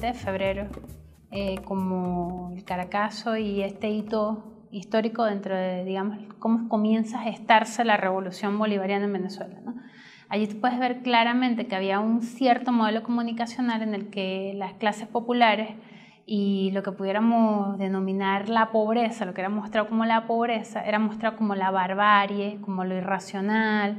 de febrero eh, como el Caracazo y este hito histórico dentro de, digamos, cómo comienza a estarse la revolución bolivariana en Venezuela. Allí puedes ver claramente que había un cierto modelo comunicacional en el que las clases populares y lo que pudiéramos denominar la pobreza, lo que era mostrado como la pobreza, era mostrado como la barbarie, como lo irracional,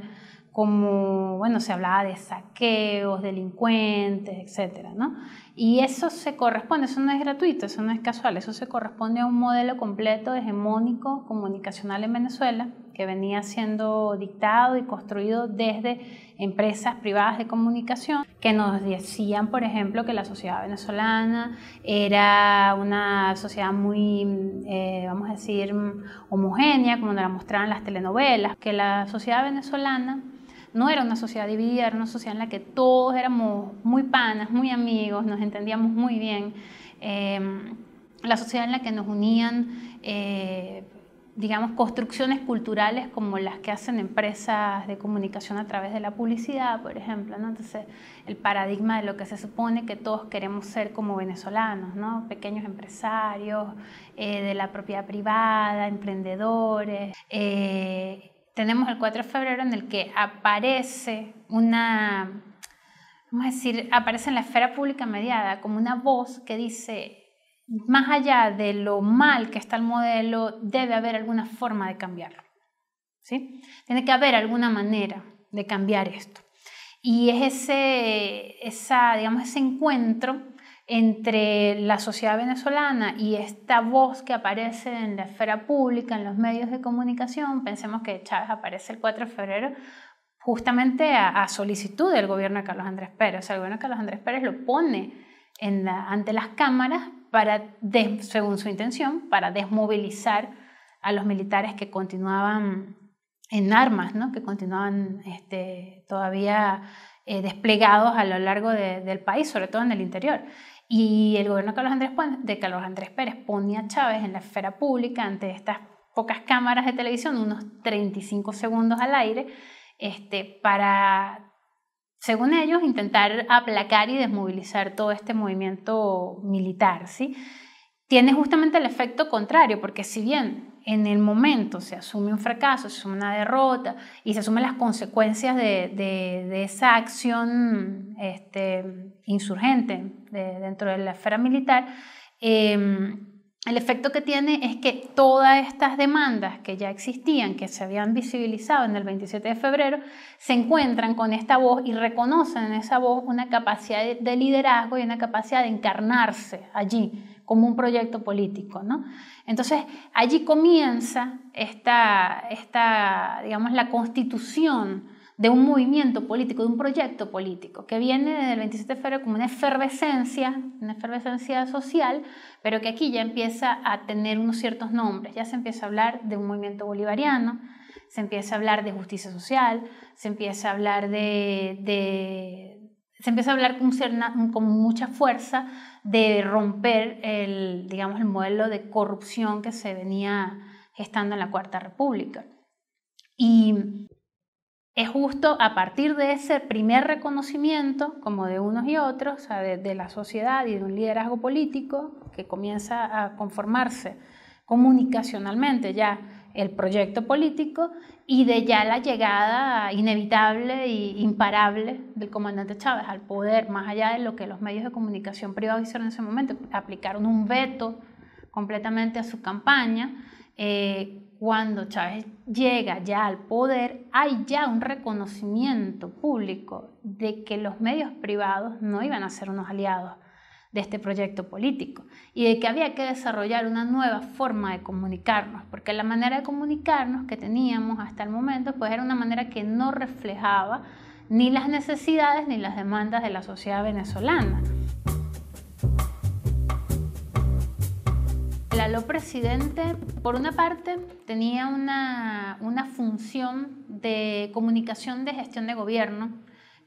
como, bueno, se hablaba de saqueos, delincuentes, etcétera ¿no? Y eso se corresponde, eso no es gratuito, eso no es casual, eso se corresponde a un modelo completo, hegemónico, comunicacional en Venezuela, que venía siendo dictado y construido desde empresas privadas de comunicación, que nos decían, por ejemplo, que la sociedad venezolana era una sociedad muy, eh, vamos a decir, homogénea, como nos la mostraban las telenovelas, que la sociedad venezolana no era una sociedad dividida, era una sociedad en la que todos éramos muy panas, muy amigos, nos entendíamos muy bien. Em, la sociedad en la que nos unían, eh, digamos, construcciones culturales como las que hacen empresas de comunicación a través de la publicidad, por ejemplo. Entonces, el paradigma de lo que se supone que todos queremos ser como venezolanos, pequeños empresarios, eh, de la propiedad privada, emprendedores. Eh, tenemos el 4 de febrero en el que aparece una, vamos a decir, aparece en la esfera pública mediada como una voz que dice, más allá de lo mal que está el modelo, debe haber alguna forma de cambiarlo. ¿sí? Tiene que haber alguna manera de cambiar esto. Y es ese, esa, digamos, ese encuentro entre la sociedad venezolana y esta voz que aparece en la esfera pública, en los medios de comunicación, pensemos que Chávez aparece el 4 de febrero justamente a, solicitud del gobierno de Carlos Andrés Pérez. el gobierno de Carlos Andrés Pérez lo pone ante las cámaras para, según su intención, para desmovilizar a los militares que continuaban en armas, ¿no? que continuaban este, todavía eh, desplegados a lo largo del país, sobre todo en el interior. Y el gobierno de Carlos, Andrés, Pérez ponía a Chávez en la esfera pública ante estas pocas cámaras de televisión, unos 35 segundos al aire, este, para, según ellos, intentar aplacar y desmovilizar todo este movimiento militar, ¿sí? tiene justamente el efecto contrario, porque si bien en el momento se asume un fracaso, se asume una derrota y se asumen las consecuencias de, esa acción este, insurgente dentro de la esfera militar, em, el efecto que tiene es que todas estas demandas que ya existían, que se habían visibilizado en el 27 de febrero, se encuentran con esta voz y reconocen en esa voz una capacidad de liderazgo y una capacidad de encarnarse allí como un proyecto político. ¿no? Entonces, allí comienza esta, esta, digamos, la constitución de un movimiento político, de un proyecto político, que viene desde el 27 de febrero como una efervescencia, una efervescencia social, pero que aquí ya empieza a tener unos ciertos nombres, ya se empieza a hablar de un movimiento bolivariano, se empieza a hablar de justicia social, se empieza a hablar de... se empieza a hablar con mucha fuerza de romper el, modelo de corrupción que se venía gestando en la Cuarta República. Y es justo a partir de ese primer reconocimiento, como de unos y otros, de, la sociedad y de un liderazgo político que comienza a conformarse comunicacionalmente ya el proyecto político y de ya la llegada inevitable e imparable del comandante Chávez al poder, más allá de lo que los medios de comunicación privados hicieron en ese momento, aplicaron un veto completamente a su campaña. Eh, cuando Chávez llega ya al poder, hay ya un reconocimiento público de que los medios privados no iban a ser unos aliados de este proyecto político y de que había que desarrollar una nueva forma de comunicarnos, porque la manera de comunicarnos que teníamos hasta el momento pues era una manera que no reflejaba ni las necesidades ni las demandas de la sociedad venezolana. La lo presidente, por una parte, tenía una, una función de comunicación de gestión de gobierno,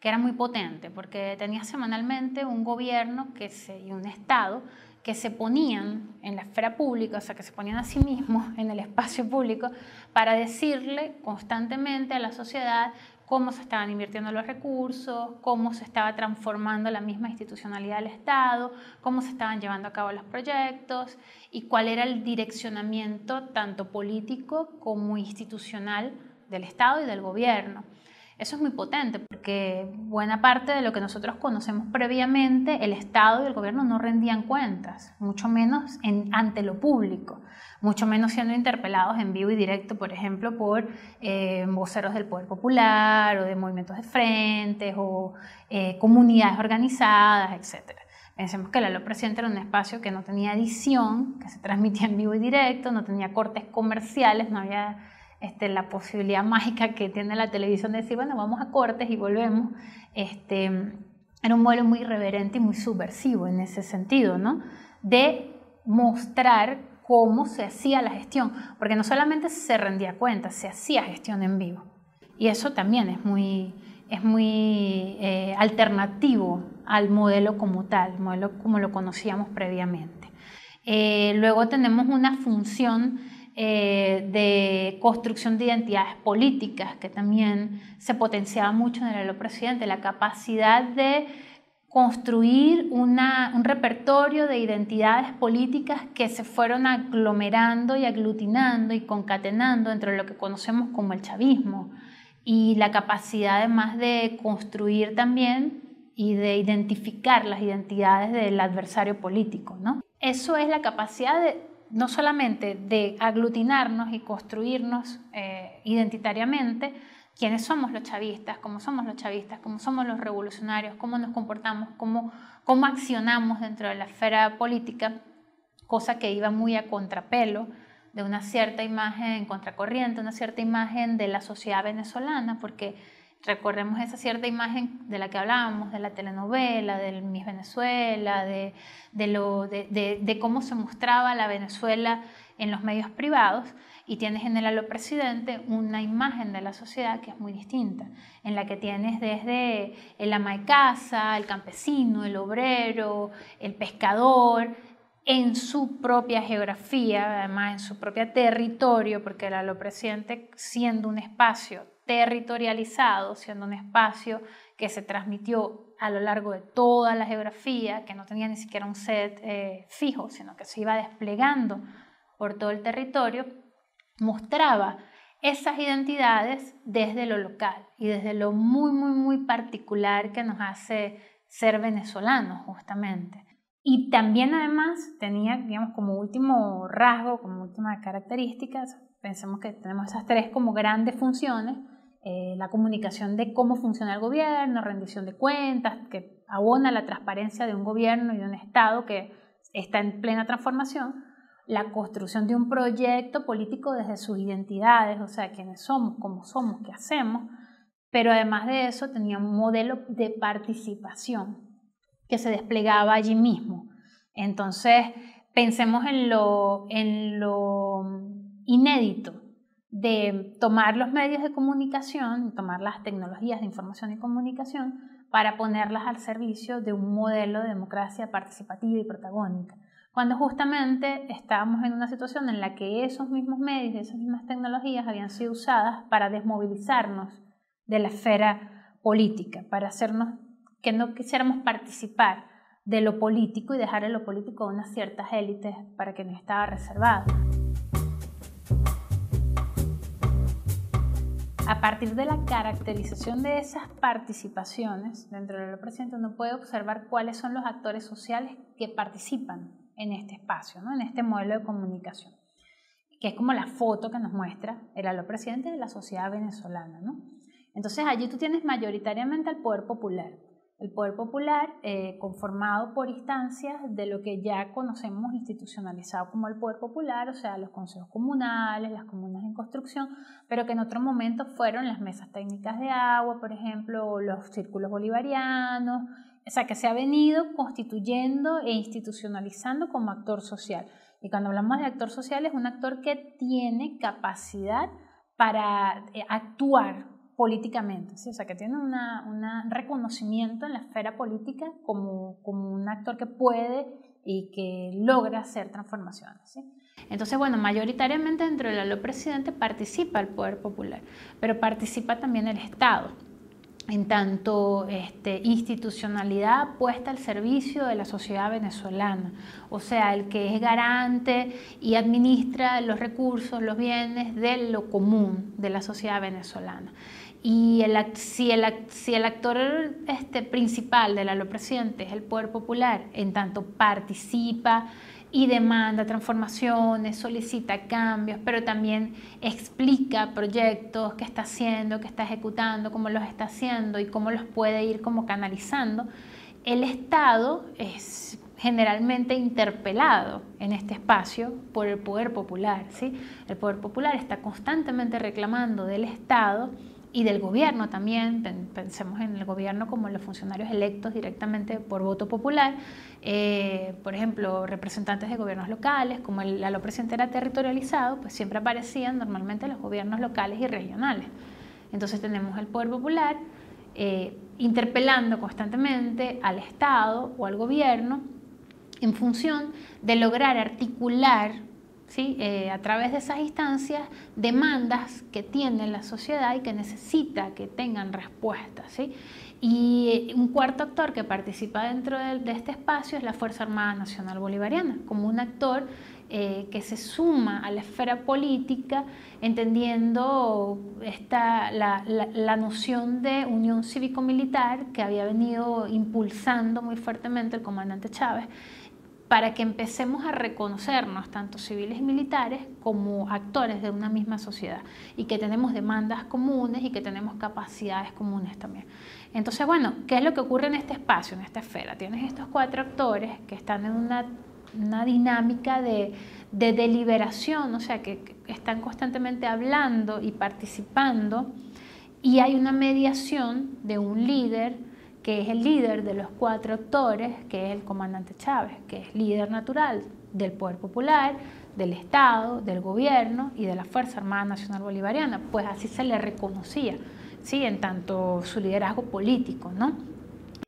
que era muy potente, porque tenía semanalmente un gobierno que y un Estado que se ponían en la esfera pública, o sea, que se ponían a sí mismos en el espacio público para decirle constantemente a la sociedad cómo se estaban invirtiendo los recursos, cómo se estaba transformando la misma institucionalidad del Estado, cómo se estaban llevando a cabo los proyectos y cuál era el direccionamiento tanto político como institucional del Estado y del gobierno. Eso es muy potente porque buena parte de lo que nosotros conocemos previamente, el Estado y el gobierno no rendían cuentas, mucho menos ante lo público, mucho menos siendo interpelados en vivo y directo, por ejemplo, por eh, voceros del Poder Popular o de movimientos de frentes o eh, comunidades organizadas, etc. Pensemos que la López Presidente era un espacio que no tenía edición, que se transmitía en vivo y directo, no tenía cortes comerciales, no había este, la posibilidad mágica que tiene la televisión de decir, bueno, vamos a cortes y volvemos. Este, era un modelo muy irreverente y muy subversivo en ese sentido, ¿no? De mostrar cómo se hacía la gestión, porque no solamente se rendía cuenta, se hacía gestión en vivo. Y eso también es muy, es muy eh, alternativo al modelo como tal, modelo como lo conocíamos previamente. Eh, luego tenemos una función eh, de construcción de identidades políticas, que también se potenciaba mucho en el presidente, la capacidad de construir un repertorio de identidades políticas que se fueron aglomerando y aglutinando y concatenando entre lo que conocemos como el chavismo y la capacidad además de construir también y de identificar las identidades del adversario político. ¿no? Eso es la capacidad de no solamente de aglutinarnos y construirnos eh, identitariamente, quiénes somos los chavistas, cómo somos los chavistas, cómo somos los revolucionarios, cómo nos comportamos, cómo, cómo accionamos dentro de la esfera política, cosa que iba muy a contrapelo de una cierta imagen en contracorriente, una cierta imagen de la sociedad venezolana, porque recordemos esa cierta imagen de la que hablábamos, de la telenovela, del Miss Venezuela, de, de, cómo se mostraba la Venezuela en los medios privados, y tienes en el halo presidente una imagen de la sociedad que es muy distinta, en la que tienes desde el ama de casa, el campesino, el obrero, el pescador, en su propia geografía, además en su propio territorio, porque el halo presidente siendo un espacio territorializado, siendo un espacio que se transmitió a lo largo de toda la geografía, que no tenía ni siquiera un set eh, fijo, sino que se iba desplegando por todo el territorio, mostraba esas identidades desde lo local y desde lo muy, muy, muy particular que nos hace ser venezolanos, justamente. Y también además tenía, digamos, como último rasgo, como última característica, pensemos que tenemos esas tres como grandes funciones, eh, la comunicación de cómo funciona el gobierno, rendición de cuentas, que abona la transparencia de un gobierno y de un Estado que está en plena transformación, la construcción de un proyecto político desde sus identidades, o sea, quiénes somos, cómo somos, qué hacemos, pero además de eso tenía un modelo de participación que se desplegaba allí mismo. Entonces, pensemos en lo inédito de tomar los medios de comunicación, tomar las tecnologías de información y comunicación para ponerlas al servicio de un modelo de democracia participativa y protagónica, cuando justamente estábamos en una situación en la que esos mismos medios, y esas mismas tecnologías habían sido usadas para desmovilizarnos de la esfera política, para hacernos que no quisiéramos participar de lo político y dejar en lo político a unas ciertas élites para que no estaba reservado. a partir de la caracterización de esas participaciones dentro de lo presente, uno puede observar cuáles son los actores sociales que participan en este espacio, en este modelo de comunicación, que es como la foto que nos muestra el lo presidente de la sociedad venezolana. Entonces allí tú tienes mayoritariamente al poder popular, el poder popular eh, conformado por instancias de lo que ya conocemos institucionalizado como el poder popular, o sea, los consejos comunales, las comunas en construcción, pero que en otro momento fueron las mesas técnicas de agua, por ejemplo, los círculos bolivarianos, o sea, que se ha venido constituyendo e institucionalizando como actor social. Y cuando hablamos de actor social es un actor que tiene capacidad para eh, actuar políticamente, o sea, que tiene un reconocimiento en la esfera política como, un actor que puede y que logra hacer transformaciones. Entonces, bueno, mayoritariamente dentro la lo presidente participa el poder popular, pero participa también el Estado en tanto este, institucionalidad puesta al servicio de la sociedad venezolana, o sea, el que es garante y administra los recursos, los bienes de lo común de la sociedad venezolana. Y si, el, actor este, principal de la lo presente es el poder popular, en tanto participa y demanda transformaciones, solicita cambios, pero también explica proyectos que está haciendo, que está ejecutando, cómo los está haciendo y cómo los puede ir como canalizando, el Estado es generalmente interpelado en este espacio por el poder popular. El poder popular está constantemente reclamando del Estado y del gobierno también, pensemos en el gobierno como los funcionarios electos directamente por voto popular, eh, por ejemplo, representantes de gobiernos locales, como el, lo presente era territorializado, pues siempre aparecían normalmente los gobiernos locales y regionales. Entonces tenemos el poder popular eh, interpelando constantemente al Estado o al gobierno en función de lograr articular eh, a través de esas instancias, demandas que tiene la sociedad y que necesita que tengan respuestas. Y eh, un cuarto actor que participa dentro de, este espacio es la Fuerza Armada Nacional Bolivariana, como un actor eh, que se suma a la esfera política entendiendo esta, la noción de unión cívico-militar que había venido impulsando muy fuertemente el comandante Chávez para que empecemos a reconocernos, tanto civiles y militares, como actores de una misma sociedad y que tenemos demandas comunes y que tenemos capacidades comunes también. Entonces, bueno, ¿qué es lo que ocurre en este espacio, en esta esfera? Tienes estos cuatro actores que están en una, dinámica de, deliberación, o sea, que están constantemente hablando y participando y hay una mediación de un líder, que es el líder de los cuatro actores, que es el comandante Chávez, que es líder natural del poder popular, del Estado, del gobierno y de la Fuerza Armada Nacional Bolivariana, pues así se le reconocía, ¿sí? en tanto su liderazgo político, ¿no?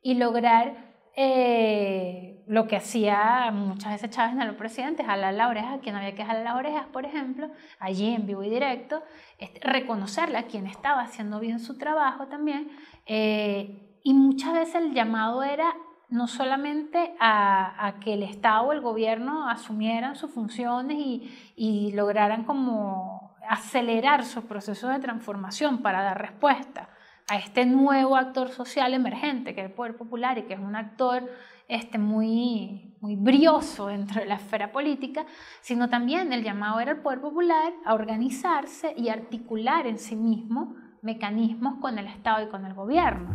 Y lograr eh, lo que hacía muchas veces Chávez en los presidentes, jalar la oreja a quien había que jalar las orejas, por ejemplo, allí en vivo y directo, este, reconocerle a quien estaba haciendo bien su trabajo también, eh, y muchas veces el llamado era no solamente a, que el Estado o el gobierno asumieran sus funciones y, lograran como acelerar sus procesos de transformación para dar respuesta a este nuevo actor social emergente que es el poder popular y que es un actor este, muy, muy brioso dentro de la esfera política, sino también el llamado era al poder popular a organizarse y articular en sí mismo mecanismos con el Estado y con el gobierno.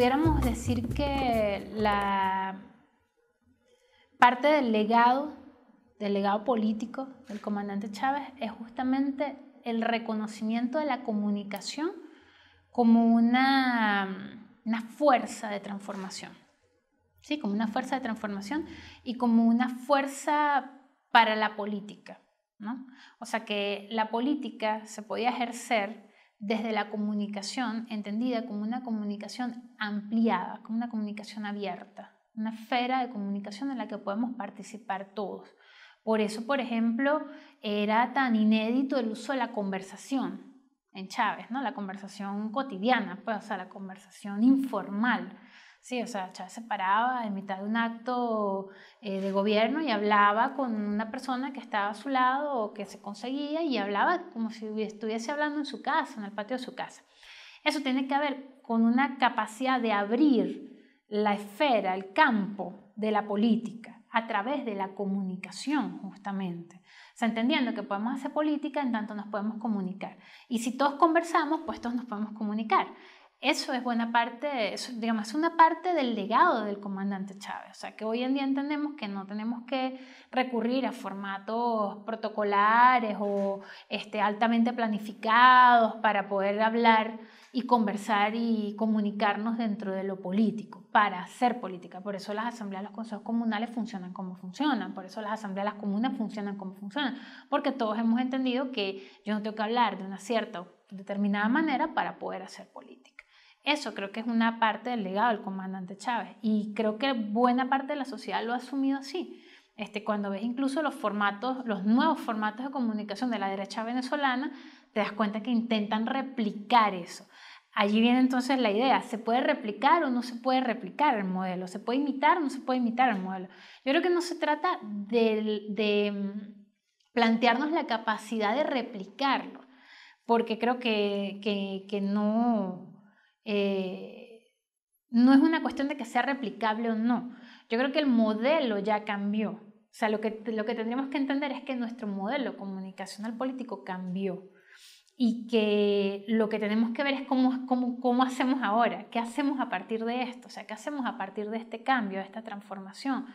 pudiéramos decir que la parte del legado, del legado político del comandante Chávez es justamente el reconocimiento de la comunicación como una, una fuerza de transformación. ¿sí? Como una fuerza de transformación y como una fuerza para la política. ¿no? O sea que la política se podía ejercer desde la comunicación, entendida como una comunicación ampliada, como una comunicación abierta, una esfera de comunicación en la que podemos participar todos. Por eso, por ejemplo, era tan inédito el uso de la conversación en Chávez, ¿no? la conversación cotidiana, pues, o sea, la conversación informal Sí, o sea, Chávez se paraba en mitad de un acto eh, de gobierno y hablaba con una persona que estaba a su lado o que se conseguía y hablaba como si estuviese hablando en su casa, en el patio de su casa. Eso tiene que ver con una capacidad de abrir la esfera, el campo de la política a través de la comunicación, justamente. O sea, entendiendo que podemos hacer política en tanto nos podemos comunicar. Y si todos conversamos, pues todos nos podemos comunicar eso es buena parte, digamos, es una parte del legado del comandante Chávez. O sea, que hoy en día entendemos que no tenemos que recurrir a formatos protocolares o este, altamente planificados para poder hablar y conversar y comunicarnos dentro de lo político, para hacer política. Por eso las asambleas, los consejos comunales funcionan como funcionan, por eso las asambleas, las comunas funcionan como funcionan, porque todos hemos entendido que yo no tengo que hablar de una cierta o determinada manera para poder hacer política. Eso creo que es una parte del legado del comandante Chávez y creo que buena parte de la sociedad lo ha asumido así. Este, cuando ves incluso los formatos, los nuevos formatos de comunicación de la derecha venezolana, te das cuenta que intentan replicar eso. Allí viene entonces la idea, ¿se puede replicar o no se puede replicar el modelo? ¿Se puede imitar o no se puede imitar el modelo? Yo creo que no se trata de, mm, plantearnos la capacidad de replicarlo, porque creo que no, eh, no es una cuestión de que sea replicable o no. Yo creo que el modelo ya cambió. O sea, lo que, lo que tendríamos que entender es que nuestro modelo comunicacional político cambió y que lo que tenemos que ver es cómo, cómo, hacemos ahora, qué hacemos a partir de esto, o sea, qué hacemos a partir de este cambio, de esta transformación.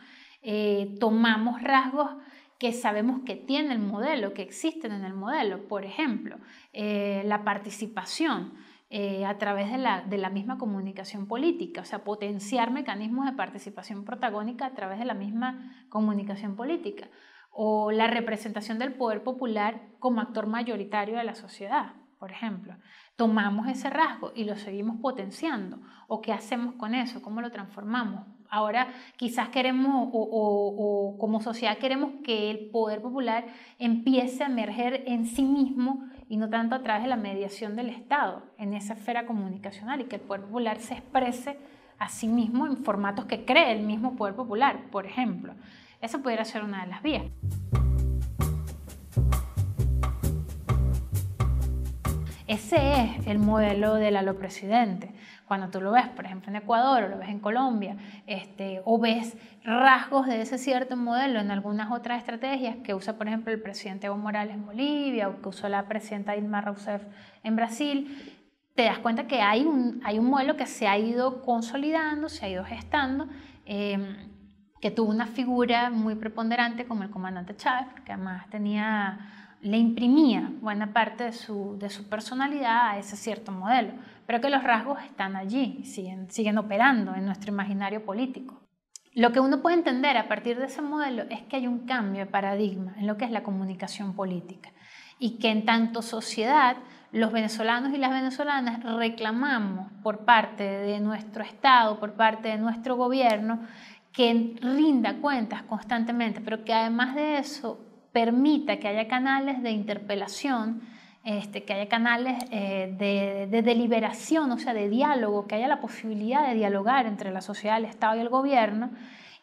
Eh, tomamos rasgos que sabemos que tiene el modelo, que existen en el modelo, por ejemplo, eh, la participación. Eh, a través de la, misma comunicación política, o sea, potenciar mecanismos de participación protagónica a través de la misma comunicación política, o la representación del poder popular como actor mayoritario de la sociedad, por ejemplo. Tomamos ese rasgo y lo seguimos potenciando, o qué hacemos con eso, cómo lo transformamos. Ahora quizás queremos o como sociedad queremos que el poder popular empiece a emerger en sí mismo y no tanto a través de la mediación del Estado en esa esfera comunicacional y que el poder popular se exprese a sí mismo en formatos que cree el mismo poder popular, por ejemplo. Esa pudiera ser una de las vías. Ese es el modelo del alopresidente. presidente cuando tú lo ves, por ejemplo, en Ecuador o lo ves en Colombia, este, o ves rasgos de ese cierto modelo en algunas otras estrategias que usa, por ejemplo, el presidente Evo Morales en Bolivia o que usó la presidenta Dilma Rousseff en Brasil, te das cuenta que hay un, hay un modelo que se ha ido consolidando, se ha ido gestando. Em, que tuvo una figura muy preponderante como el comandante Chávez, que además tenía le imprimía buena parte de su, de su personalidad a ese cierto modelo, pero que los rasgos están allí, siguen, siguen operando en nuestro imaginario político. Lo que uno puede entender a partir de ese modelo es que hay un cambio de paradigma en lo que es la comunicación política y que en tanto sociedad los venezolanos y las venezolanas reclamamos por parte de nuestro Estado, por parte de nuestro gobierno, que rinda cuentas constantemente, pero que además de eso permita que haya canales de interpelación, este, que haya canales eh, de, de, deliberación, o sea, de diálogo, que haya la posibilidad de dialogar entre la sociedad, el Estado y el gobierno,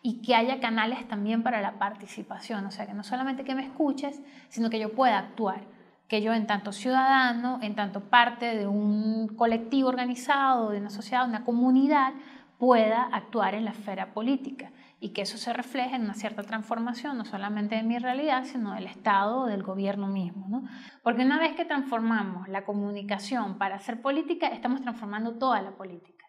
y que haya canales también para la participación, o sea, que no solamente que me escuches, sino que yo pueda actuar, que yo en tanto ciudadano, en tanto parte de un colectivo organizado, de una sociedad, una comunidad, pueda actuar en la esfera política y que eso se refleje en una cierta transformación, no solamente de mi realidad, sino del Estado del gobierno mismo. Porque una vez que transformamos la comunicación para hacer política, estamos transformando toda la política.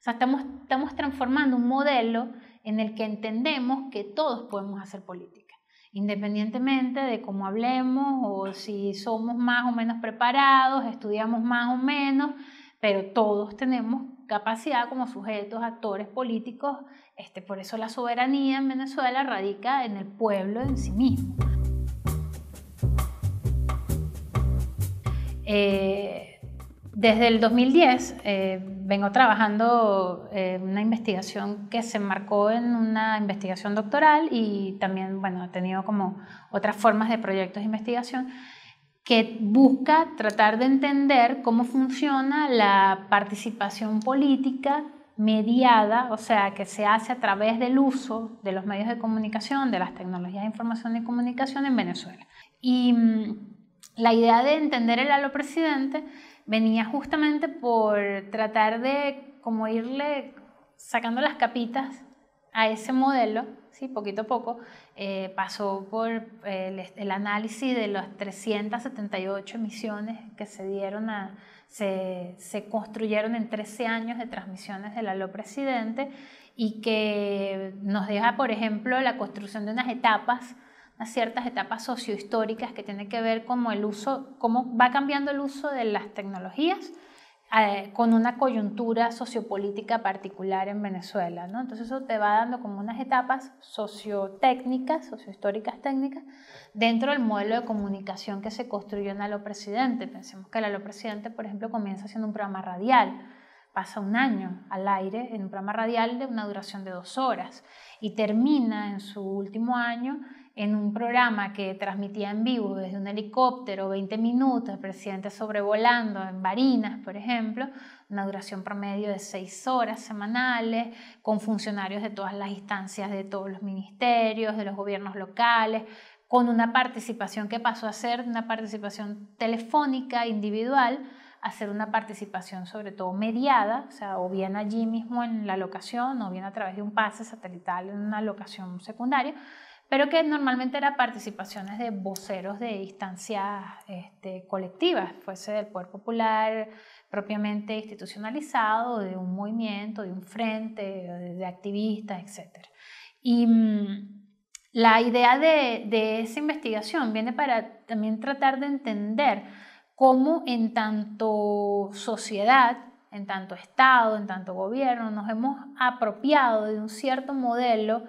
O sea, estamos, estamos transformando un modelo en el que entendemos que todos podemos hacer política, independientemente de cómo hablemos o si somos más o menos preparados, estudiamos más o menos, pero todos tenemos capacidad como sujetos, actores políticos, este, por eso la soberanía en Venezuela radica en el pueblo en sí mismo. Eh, desde el 2010 eh, vengo trabajando eh, una investigación que se marcó en una investigación doctoral y también bueno, he tenido como otras formas de proyectos de investigación que busca tratar de entender cómo funciona la participación política mediada, o sea, que se hace a través del uso de los medios de comunicación, de las tecnologías de información y comunicación en Venezuela. Y mm, la idea de entender el halo presidente venía justamente por tratar de como irle sacando las capitas a ese modelo, ¿sí? poquito a poco, eh, pasó por eh, el, análisis de las 378 emisiones que se dieron se, construyeron en 13 años de transmisiones del Aló Presidente y que nos deja, por ejemplo, la construcción de unas etapas, unas ciertas etapas sociohistóricas que tienen que ver con el uso, cómo va cambiando el uso de las tecnologías eh, con una coyuntura sociopolítica particular en Venezuela. Entonces eso te va dando como unas etapas sociotécnicas, sociohistóricas técnicas, dentro del modelo de comunicación que se construyó en Aló Presidente. Pensemos que el Aló Presidente, por ejemplo, comienza haciendo un programa radial, pasa un año al aire en un programa radial de una duración de dos horas y termina en su último año en un programa que transmitía en vivo desde un helicóptero, 20 minutos, el presidente sobrevolando en Barinas, por ejemplo, una duración promedio de 6 horas semanales, con funcionarios de todas las instancias de todos los ministerios, de los gobiernos locales, con una participación que pasó a ser una participación telefónica individual, a ser una participación sobre todo mediada, o sea, o bien allí mismo en la locación, o bien a través de un pase satelital en una locación secundaria pero que normalmente eran participaciones de voceros de instancias este, colectivas, fuese del Poder Popular propiamente institucionalizado, de un movimiento, de un frente, de activistas, etc. Y mm, la idea de, esa investigación viene para también tratar de entender cómo en tanto sociedad, en tanto Estado, en tanto gobierno, nos hemos apropiado de un cierto modelo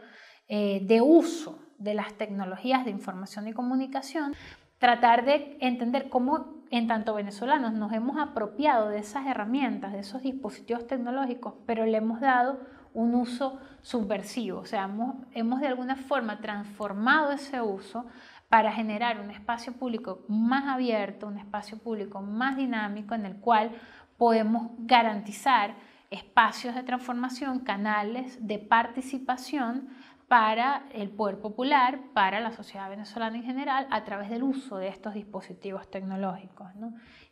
eh, de uso de las tecnologías de información y comunicación, tratar de entender cómo en tanto venezolanos nos hemos apropiado de esas herramientas, de esos dispositivos tecnológicos, pero le hemos dado un uso subversivo, o sea, hemos, de alguna forma transformado ese uso para generar un espacio público más abierto, un espacio público más dinámico en el cual podemos garantizar espacios de transformación, canales de participación para el poder popular, para la sociedad venezolana en general, a través del uso de estos dispositivos tecnológicos.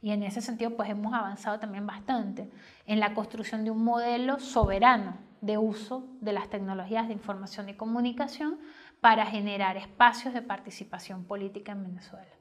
Y en ese sentido, pues hemos avanzado también bastante en la construcción de un modelo soberano de uso de las tecnologías de información y comunicación para generar espacios de participación política en Venezuela.